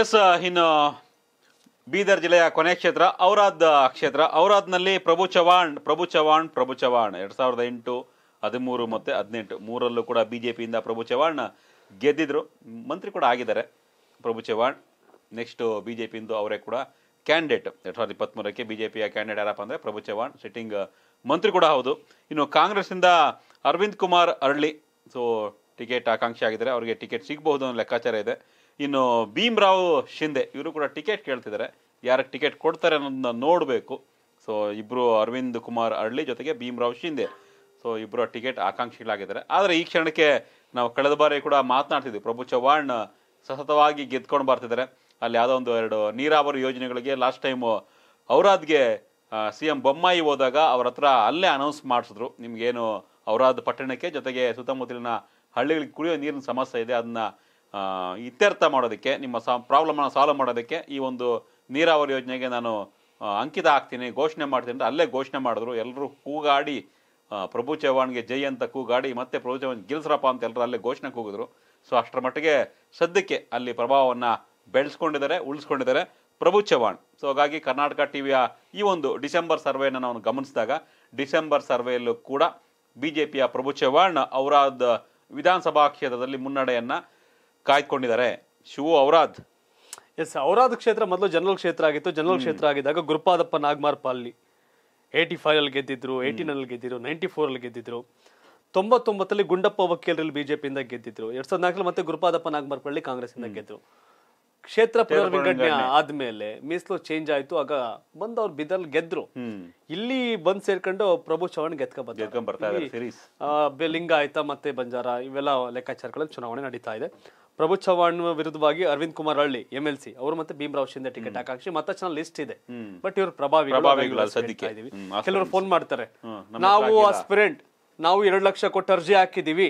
S ಇನ್ನು ಬೀದರ್ ಜಿಲ್ಲೆಯ ಕೊನೆ ಕ್ಷೇತ್ರ ಔರಾದ್ ಕ್ಷೇತ್ರ ಔರಾದ್ನಲ್ಲಿ ಪ್ರಭು ಚವಾಣ್ ಪ್ರಭು ಚವಾಣ್ ಪ್ರಭು ಚವಾಣ್ ಎರಡು ಸಾವಿರದ ಎಂಟು ಹದಿಮೂರು ಮತ್ತು ಹದಿನೆಂಟು ಮೂರಲ್ಲೂ ಕೂಡ ಬಿ ಜೆ ಪಿಯಿಂದ ಪ್ರಭು ಚವಾಣ್ ಗೆದ್ದಿದ್ರು ಮಂತ್ರಿ ಕೂಡ ಆಗಿದ್ದಾರೆ Prabhu Chavan next B J ಪಿಯಿಂದ ಅವರೇ ಕೂಡ ಕ್ಯಾಂಡಿಡೇಟ್ ಎರಡು ಸಾವಿರದ ಇಪ್ಪತ್ತ್ಮೂರಕ್ಕೆ ಬಿ ಜೆ ಪಿಯ ಕ್ಯಾಂಡಿಡೇಟ್ ಯಾರಪ್ಪ ಅಂದರೆ ಪ್ರಭು ಚವಾಣ್ ಸಿಟ್ಟಿಂಗ್ ಮಂತ್ರಿ ಕೂಡ ಹೌದು ಇನ್ನು ಕಾಂಗ್ರೆಸ್ನಿಂದ ಅರವಿಂದ್ ಕುಮಾರ್ ಅರಳಿ ಸೊ ಟಿಕೆಟ್ ಆಕಾಂಕ್ಷಿ ಆಗಿದ್ದಾರೆ ಅವರಿಗೆ ಟಿಕೆಟ್ ಸಿಗಬಹುದು ಅನ್ನೋ ಲೆಕ್ಕಾಚಾರ ಇದೆ ಇನ್ನು ಭೀಮ್ರಾವ್ ಶಿಂದೆ ಇವರು ಕೂಡ ಟಿಕೆಟ್ ಕೇಳ್ತಿದ್ದಾರೆ ಯಾರಿಗೆ ಟಿಕೆಟ್ ಕೊಡ್ತಾರೆ ಅನ್ನೋದನ್ನ ನೋಡಬೇಕು ಸೊ ಇಬ್ಬರು ಅರವಿಂದ್ ಕುಮಾರ್ ಹಳ್ಳಿ ಜೊತೆಗೆ ಭೀಮ್ರಾವ್ ಶಿಂದೆ ಸೊ ಇಬ್ಬರು ಟಿಕೆಟ್ ಆಕಾಂಕ್ಷಿಗಳಾಗಿದ್ದಾರೆ ಆದರೆ ಈ ಕ್ಷಣಕ್ಕೆ ನಾವು ಕಳೆದ ಬಾರಿ ಕೂಡ ಮಾತನಾಡ್ತಿದ್ವಿ ಪ್ರಭು ಚವ್ಹಾಣ್ ಸತತವಾಗಿ ಗೆದ್ಕೊಂಡು ಬರ್ತಿದ್ದಾರೆ ಅಲ್ಲಿ ಯಾವುದೋ ಒಂದು ಎರಡು ನೀರಾವರಿ ಯೋಜನೆಗಳಿಗೆ ಲಾಸ್ಟ್ ಟೈಮು ಔರಾದ್ಗೆ ಸಿ ಎಂ ಬೊಮ್ಮಾಯಿ ಹೋದಾಗ ಅವ್ರ ಹತ್ರ ಅಲ್ಲೇ ಅನೌನ್ಸ್ ಮಾಡಿಸಿದ್ರು ನಿಮ್ಗೇನು ಔರಾದ್ ಪಟ್ಟಣಕ್ಕೆ ಜೊತೆಗೆ ಸುತ್ತಮುತ್ತಲಿನ ಹಳ್ಳಿಗಳಿಗೆ ಕುಡಿಯೋ ನೀರಿನ ಸಮಸ್ಯೆ ಇದೆ ಅದನ್ನ ಇತ್ಯರ್ಥ ಮಾಡೋದಕ್ಕೆ ನಿಮ್ಮ ಸಾ ಪ್ರಾಬ್ಲಮನ್ನು ಸಾಲ್ವ್ ಮಾಡೋದಕ್ಕೆ ಈ ಒಂದು ನೀರಾವರಿ ಯೋಜನೆಗೆ ನಾನು ಅಂಕಿತ ಹಾಕ್ತೀನಿ ಘೋಷಣೆ ಮಾಡ್ತೀನಿ ಅಂತ ಅಲ್ಲೇ ಘೋಷಣೆ ಮಾಡಿದ್ರು ಎಲ್ಲರೂ ಕೂಗಾಡಿ ಪ್ರಭು ಚವ್ಹಾಣ್ಗೆ ಜೈ ಅಂತ ಕೂಗಾಡಿ ಮತ್ತೆ ಪ್ರಭು ಚವ್ಹಾಣ್ ಗೆಲ್ಸರಪ್ಪ ಅಂತ ಎಲ್ಲರೂ ಅಲ್ಲೇ ಘೋಷಣೆ ಕೂಗಿದ್ರು ಸೊ ಅಷ್ಟರ ಮಟ್ಟಿಗೆ ಸದ್ಯಕ್ಕೆ ಅಲ್ಲಿ ಪ್ರಭಾವವನ್ನು ಬೆಳೆಸ್ಕೊಂಡಿದ್ದಾರೆ ಉಳಿಸ್ಕೊಂಡಿದ್ದಾರೆ ಪ್ರಭು ಚವ್ಹಾಣ್ ಸೊ ಹಾಗಾಗಿ ಕರ್ನಾಟಕ ಟಿ ವಿಯ ಈ ಒಂದು ಡಿಸೆಂಬರ್ ಸರ್ವೆಯನ್ನು ನಾವು ಗಮನಿಸಿದಾಗ ಡಿಸೆಂಬರ್ ಸರ್ವೆಯಲ್ಲೂ ಕೂಡ ಬಿ ಜೆ ಪಿಯ ಪ್ರಭು ಚವ್ಹಾಣ್ ಅವರಾದ ವಿಧಾನಸಭಾ ಕ್ಷೇತ್ರದಲ್ಲಿ ಮುನ್ನಡೆಯನ್ನು ಕಾಯ್ದುಕೊಂಡಿದ್ದಾರೆ ಶಿವ ಔರಾದ್ ಎಸ್ ಔರಾದ್ ಕ್ಷೇತ್ರ ಮೊದಲು ಜನರಲ್ ಕ್ಷೇತ್ರ ಆಗಿತ್ತು ಜನರಲ್ ಕ್ಷೇತ್ರ ಆಗಿದ್ದಾಗ ಗುರುಪಾದಪ್ಪ ನಾಗಮಾರ್ ಪಾಲ್ಲಿ ಏಯ್ಟಿ ಅಲ್ಲಿ ಗೆದ್ದಿದ್ರು ಅಲ್ಲಿ ಗೆದ್ದಿದ್ರು ನೈಂಟಿ ಅಲ್ಲಿ ಗೆದ್ದಿದ್ರು ತೊಂಬತ್ತೊಂಬತ್ತಲ್ಲಿ ಗುಂಡಪ್ಪ ವಕೀಲರಲ್ಲಿ ಬಿಜೆಪಿಯಿಂದ ಗೆದ್ದಿದ್ರು ಎರಡ್ ಸಾವಿರದ ನಾಲ್ಕರಲ್ಲಿ ಮತ್ತೆ ಗುರುಪಾದಪ್ಪ ನಾಗಮಾರ್ ಕಾಂಗ್ರೆಸ್ ಇಂದ ಗೆದ್ದರು ಕ್ಷೇತ್ರ ಪುನರ್ವಿಂಗಡಣೆ ಆದ್ಮೇಲೆ ಮೀಸಲು ಚೇಂಜ್ ಆಯ್ತು ಆಗ ಬಂದು ಅವ್ರು ಬಿದಲ್ ಗೆದ್ರು ಇಲ್ಲಿ ಬಂದ್ ಸೇರ್ಕೊಂಡು ಪ್ರಭು ಚವಾಣ್ ಗೆದ್ಕೊಂಡ್ ಬೆಲಿಂಗ ಆಯ್ತಾ ಮತ್ತೆ ಬಂಜಾರ ಇವೆಲ್ಲ ಲೆಕ್ಕಾಚಾರಗಳಲ್ಲಿ ಚುನಾವಣೆ ನಡೀತಾ ಇದೆ ಪ್ರಭು ಚವ್ಹಾಣ್ ವಿರುದ್ಧವಾಗಿ ಅರವಿಂದ್ ಕುಮಾರ್ ಹಳ್ಳಿ ಎಂ ಎಲ್ ಸಿ ಅವರು ಮತ್ತೆ ಭೀಮರಾವ್ ಶಿಂದೆ ಟಿಕೆಟ್ ಹಾಕಾಕ್ಷಿ ಮತ್ತೆ ಚೆನ್ನಾಗಿ ಲಿಸ್ಟ್ ಇದೆ ಬಟ್ ಇವರು ಪ್ರಭಾವಿ ಕೆಲವರು ಫೋನ್ ಮಾಡ್ತಾರೆ ನಾವು ಆಸ್ಪಿರೆಂಟ್ ನಾವು ಎರಡು ಲಕ್ಷ ಕೊಟ್ಟು ಅರ್ಜಿ ಹಾಕಿದೀವಿ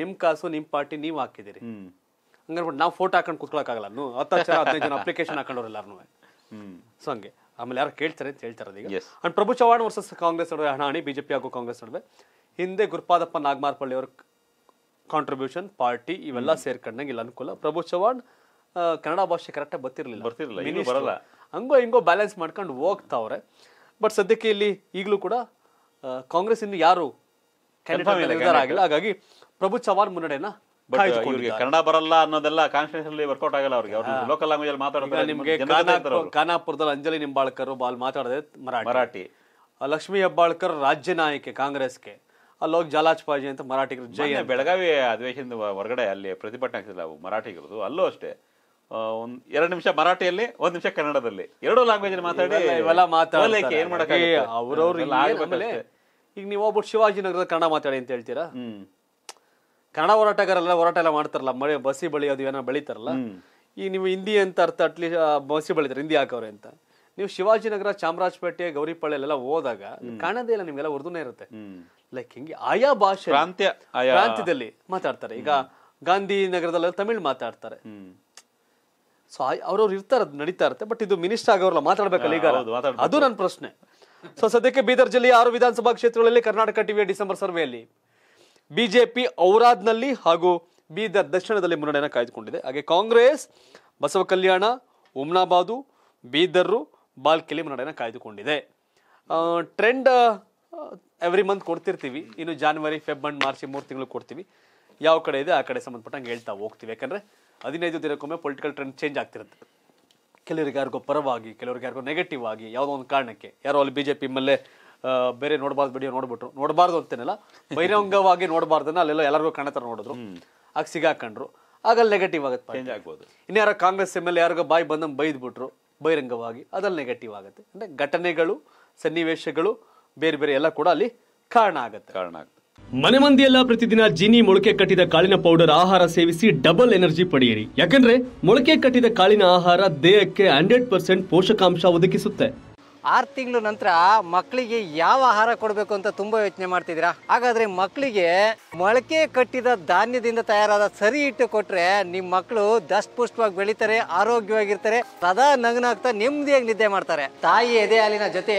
ನಿಮ್ ಕಾಸು ನಿಮ್ ಪಾರ್ಟಿ ನೀವು ಹಾಕಿದಿರಿ ಹಂಗನ್ಬಿಟ್ಟು ನಾವು ಫೋಟೋ ಹಾಕೊಂಡು ಕುತ್ಕೊಳಕ್ಕಾಗಲ್ಲ ಹತ್ತು ಜನ ಹದಿನೈದು ಜನ ಅಪ್ಲಿಕೇಶನ್ ಹಾಕೊಂಡವ್ರು ಎಲ್ಲಾರು ಸೊ ಹಂಗೆ ಆಮೇಲೆ ಯಾರು ಕೇಳ್ತಾರೆ ಅಂತ ಹೇಳ್ತಾರೆ ಈಗ ಅಂಡ್ ಪ್ರಭು ಚವ್ಹಾಣ್ ವರ್ಸಸ್ ಕಾಂಗ್ರೆಸ್ ನಡುವೆ ಹಣಾಹಣಿ ಬಿಜೆಪಿ ಹಾಗೂ ಕಾಂಗ್ರೆಸ್ ನಡುವೆ ಹಿಂದೆ ಗುರುಪಾದಪ್ಪ ನಾಗಮಾರ್ಪಳ್ಳಿ ಅವರು ಕಾಂಟ್ರಿಬ್ಯೂಷನ್ ಪಾರ್ಟಿ ಇವೆಲ್ಲ ಸೇರ್ಕೊಂಡಂಗೆ ಇಲ್ಲ ಅನುಕೂಲ ಪ್ರಭು ಚವ್ಹಾಣ್ ಕನ್ನಡ ಭಾಷೆ ಕರೆಕ್ಟಾಗಿ ಬರ್ತಿರಲಿಲ್ಲ ಬರ್ತಿರಲಿಲ್ಲ ಹಂಗೋ ಹಿಂಗೋ ಬ್ಯಾಲೆನ್ಸ್ ಮಾಡ್ಕೊಂಡು ಹೋಗ್ತಾವ್ರೆ ಬಟ್ ಸದ್ಯಕ್ಕೆ ಇಲ್ಲಿ ಈಗಲೂ ಕೂಡ ಕಾಂಗ್ರೆಸ್ ಇನ್ನು ಯಾರು ಆಗಿಲ್ಲ ಹಾಗಾಗಿ ಪ್ರಭು ಚವ್ಹಾಣ್ ಮುನ್ನಡೆನ ಇವ್ರಿಗೆ ಕನ್ನಡ ಬರಲ್ಲ ಅನ್ನೋದೆಲ್ಲ ಕಾನ್ಸ್ಟಿಟ್ಯೂಷನ್ ವರ್ಕೌಟ್ ಆಗಲ್ಲ ಅವ್ರಿಗೆ ಲೋಕಲ್ ಲ್ಯಾಂಗ್ವೇಜ್ ಅಲ್ಲಿ ನಿಮಗೆ ಖಾನಾಪುರದಲ್ಲಿ ಅಂಜಲಿ ನಿಂಬಾಳ್ಕರ್ ಬಾಲ್ ಮಾತಾಡದೆ ಮರಾಠಿ ಮರಾಠಿ ಲಕ್ಷ್ಮೀ ಹೆಬ್ಬಾಳ್ಕರ್ ರಾಜ್ಯ ನಾಯಕಿ ಕಾಂಗ್ರೆಸ್ಗೆ ಜಾಲಾಜ್ ಜಲಾಜ್ಪಾಜಿ ಅಂತ ಮರಾಠಿ ಜೈ ಬೆಳಗಾವಿ ಅಧಿವೇಶನದ ಹೊರಗಡೆ ಅಲ್ಲಿ ಪ್ರತಿಭಟನೆ ಆಗ್ತಿಲ್ಲ ಮರಾಠಿಗರದು ಅಲ್ಲೂ ಅಷ್ಟೇ ಒಂದ್ ಎರಡು ನಿಮಿಷ ಮರಾಠಿಯಲ್ಲಿ ಒಂದ್ ನಿಮಿಷ ಕನ್ನಡದಲ್ಲಿ ಎರಡು ಲ್ಯಾಂಗ್ವೇಜ್ ಮಾತಾಡಿ ಇವೆಲ್ಲ ಮಾತಾಡಲಿಕ್ಕೆ ಮಾಡಕ್ಕೆ ಈಗ ನೀವು ಒಬ್ಬರು ಶಿವಾಜಿನಗರದ ಕನ್ನಡ ಮಾತಾಡಿ ಅಂತ ಹೇಳ್ತೀರಾ ಕನ್ನಡ ಹೋರಾಟಗಾರಲ್ಲ ಹೋರಾಟ ಎಲ್ಲ ಮಾಡ್ತಾರಲ್ಲ ಮಳೆ ಬಸಿ ಬಳಿಯೋದು ಏನೋ ಬೆಳಿತಾರಲ್ಲ ಈಗ ನೀವು ಹಿಂದಿ ಅಂತ ಅರ್ಥ ಅಟ್ಲೀಸ್ಟ್ ಬಸಿ ಬೆಳಿತಾರೆ ಹಿಂದಿ ಹಾಕವ್ರೆ ಅಂತ ನೀವು ಶಿವಾಜಿನಗರ ಚಾಮರಾಜಪೇಟೆ ಎಲ್ಲ ಹೋದಾಗ ಕಾಣದೇ ಇಲ್ಲ ನಿಮ್ಗೆಲ್ಲ ಉರ್ದುನೇ ಇರುತ್ತೆ ಲೈಕ್ ಹಿಂಗೆ ಆಯಾ ಭಾಷೆ ಪ್ರಾಂತ್ಯದಲ್ಲಿ ಮಾತಾಡ್ತಾರೆ ಈಗ ಗಾಂಧಿ ನಗರದಲ್ಲೆಲ್ಲ ತಮಿಳ್ ಮಾತಾಡ್ತಾರೆ ಸೊ ಅವ್ರವ್ರು ಇರ್ತಾರೆ ನಡೀತಾ ಇರುತ್ತೆ ಬಟ್ ಇದು ಮಿನಿಸ್ಟರ್ ಆಗೋರಲ್ಲ ಮಾತಾಡ್ಬೇಕಲ್ಲ ಈಗ ಅದು ನನ್ನ ಪ್ರಶ್ನೆ ಸೊ ಸದ್ಯಕ್ಕೆ ಬೀದರ್ ಜಿಲ್ಲೆಯ ಆರು ವಿಧಾನಸಭಾ ಕ್ಷೇತ್ರಗಳಲ್ಲಿ ಕರ್ನಾಟಕ ಟಿವಿ ಡಿಸೆಂಬರ್ ಸರ್ವೆಯಲ್ಲಿ ಬಿಜೆಪಿ ಔರಾದ್ನಲ್ಲಿ ಹಾಗೂ ಬೀದರ್ ದಕ್ಷಿಣದಲ್ಲಿ ಮುನ್ನಡೆಯನ್ನು ಕಾಯ್ದುಕೊಂಡಿದೆ ಹಾಗೆ ಕಾಂಗ್ರೆಸ್ ಬಸವ ಕಲ್ಯಾಣ ಉಮ್ನಾಬಾದು ಬೀದರ್ ಬಾಲ್ಕಿಲಿ ಮುನ್ನಡೆಯನ್ನು ಕಾಯ್ದುಕೊಂಡಿದೆ ಟ್ರೆಂಡ್ ಎವ್ರಿ ಮಂತ್ ಕೊಡ್ತಿರ್ತೀವಿ ಇನ್ನು ಜಾನ್ವರಿ ಫೆಬ್ ಅಂಡ್ ಮಾರ್ಚ್ ಮೂರು ತಿಂಗಳು ಕೊಡ್ತೀವಿ ಯಾವ ಕಡೆ ಇದೆ ಆ ಕಡೆ ಸಂಬಂಧಪಟ್ಟಂಗೆ ಹೇಳ್ತಾ ಹೋಗ್ತೀವಿ ಯಾಕಂದರೆ ಹದಿನೈದು ದಿನಕ್ಕೊಮ್ಮೆ ಪೊಲಿಟಿಕಲ್ ಟ್ರೆಂಡ್ ಚೇಂಜ್ ಆಗ್ತಿರುತ್ತೆ ಕೆಲವರಿಗೆ ಯಾರಿಗೋ ಪರವಾಗಿ ಕೆಲವರಿಗೆ ಯಾರಿಗೋ ನೆಗೆಟಿವ್ ಆಗಿ ಯಾವುದೋ ಒಂದು ಕಾರಣಕ್ಕೆ ಯಾರೋ ಅಲ್ಲಿ ಬಿ ಜೆ ಪಿ ಮೇಲೆ ಬೇರೆ ನೋಡಬಾರ್ದು ಬಿಡಿಯೋ ನೋಡ್ಬಿಟ್ರು ನೋಡಬಾರ್ದು ಅಂತೇನಲ್ಲ ಬಹಿರಂಗವಾಗಿ ನೋಡಬಾರ್ದನ್ನ ಅಲ್ಲೆಲ್ಲ ಎಲ್ಲರಿಗೂ ಕಣತರ ನೋಡಿದ್ರು ಆಗ ಸಿಗಾಕೊಂಡ್ರು ಆಗಲ್ಲಿ ನೆಗೆಟಿವ್ ಆಗುತ್ತೆ ಚೇಂಜ್ ಆಗ್ಬೋದು ಇನ್ನು ಯಾರೋ ಕಾಂಗ್ರೆಸ್ ಎಮ್ ಎಲ್ ಯಾರಿಗೋ ಬಾಯಿ ಬಂದಂಗೆ ಬೈದ್ಬಿಟ್ರು ಬಹಿರಂಗವಾಗಿ ಅದಲ್ಲಿ ನೆಗೆಟಿವ್ ಆಗುತ್ತೆ ಅಂದರೆ ಘಟನೆಗಳು ಸನ್ನಿವೇಶಗಳು ಬೇರೆ ಬೇರೆ ಎಲ್ಲ ಕೂಡ ಅಲ್ಲಿ ಕಾರಣ ಆಗುತ್ತೆ ಕಾರಣ ಆಗುತ್ತೆ ಮನೆ ಮಂದಿಯೆಲ್ಲ ಪ್ರತಿದಿನ ಜಿನಿ ಮೊಳಕೆ ಕಟ್ಟಿದ ಕಾಳಿನ ಪೌಡರ್ ಆಹಾರ ಸೇವಿಸಿ ಡಬಲ್ ಎನರ್ಜಿ ಪಡೆಯಿರಿ ಯಾಕಂದ್ರೆ ಮೊಳಕೆ ಕಟ್ಟಿದ ಕಾಳಿನ ಆಹಾರ ದೇಹಕ್ಕೆ ಹಂಡ್ರೆಡ್ ಪರ್ಸೆಂಟ್ ಪೋಷಕಾಂಶ ಒದಗಿಸುತ್ತೆ ಆರು ತಿಂಗಳ ನಂತರ ಮಕ್ಕಳಿಗೆ ಯಾವ ಆಹಾರ ಕೊಡಬೇಕು ಅಂತ ತುಂಬಾ ಯೋಚನೆ ಮಾಡ್ತಿದ್ದೀರಾ ಹಾಗಾದ್ರೆ ಮಕ್ಕಳಿಗೆ ಮೊಳಕೆ ಕಟ್ಟಿದ ಧಾನ್ಯದಿಂದ ತಯಾರಾದ ಸರಿ ಹಿಟ್ಟು ಕೊಟ್ರೆ ನಿಮ್ಮ ಮಕ್ಕಳು ಪುಷ್ಟವಾಗಿ ಬೆಳಿತಾರೆ ಆರೋಗ್ಯವಾಗಿರ್ತಾರೆ ಸದಾ ನಗನಾಗ್ತಾ ನೆಮ್ಮದಿಯಾಗಿ ನಿದ್ದೆ ಮಾಡ್ತಾರೆ ತಾಯಿ ಎದೆ ಹಾಲಿನ ಜೊತೆ